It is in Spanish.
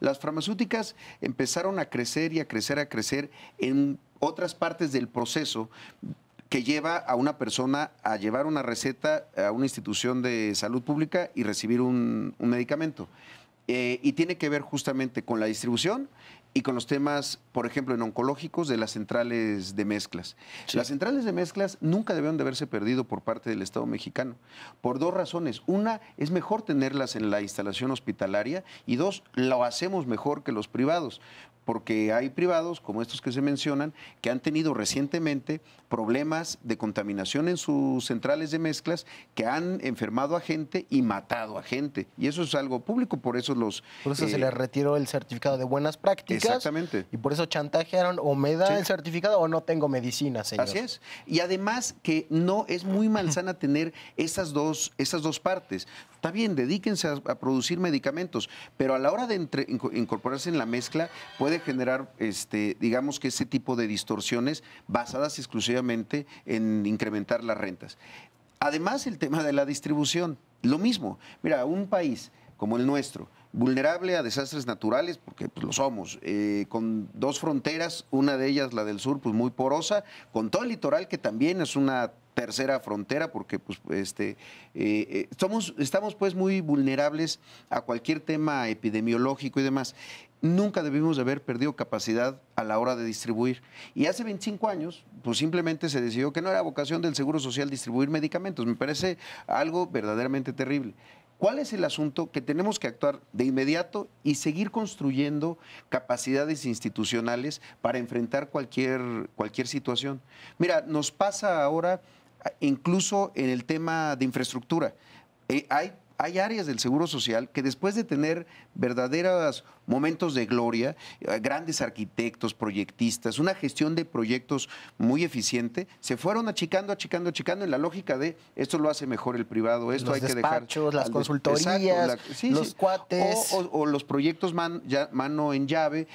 Las farmacéuticas empezaron a crecer y a crecer, a crecer en otras partes del proceso que lleva a una persona a llevar una receta a una institución de salud pública y recibir un, un medicamento. Eh, y tiene que ver justamente con la distribución y con los temas, por ejemplo, en oncológicos de las centrales de mezclas. Las centrales de mezclas nunca debieron de haberse perdido por parte del Estado mexicano, por dos razones. Una, es mejor tenerlas en la instalación hospitalaria y dos, lo hacemos mejor que los privados porque hay privados como estos que se mencionan que han tenido recientemente problemas de contaminación en sus centrales de mezclas que han enfermado a gente y matado a gente. Y eso es algo público, por eso los... Por eso se eh, les retiró el certificado de buenas prácticas. Exactamente. Y por eso chantajearon o me da el certificado o no tengo medicina, señor. Así es. Y además que no es muy malsana tener esas dos, esas dos partes. Está bien, dedíquense a, producir medicamentos, pero a la hora de incorporarse en la mezcla puede generar, este, digamos que ese tipo de distorsiones basadas exclusivamente en incrementar las rentas. Además, el tema de la distribución, lo mismo. Mira, un país como el nuestro, vulnerable a desastres naturales, porque pues, lo somos, eh, con dos fronteras, una de ellas, la del sur, pues muy porosa, con todo el litoral que también es una tercera frontera, porque pues, este, eh, eh, estamos pues muy vulnerables a cualquier tema epidemiológico y demás. Nunca debimos de haber perdido capacidad a la hora de distribuir. Y hace 25 años, pues simplemente se decidió que no era vocación del Seguro Social distribuir medicamentos. Me parece algo verdaderamente terrible. ¿Cuál es el asunto que tenemos que actuar de inmediato y seguir construyendo capacidades institucionales para enfrentar cualquier, cualquier situación? Mira, nos pasa ahora incluso en el tema de infraestructura. Eh, hay, hay áreas del Seguro Social que después de tener verdaderos momentos de gloria, eh, grandes arquitectos, proyectistas, una gestión de proyectos muy eficiente, se fueron achicando, achicando, achicando en la lógica de esto lo hace mejor el privado, esto hay que dejar. Las consultorías, los cuates. O, los proyectos mano en llave,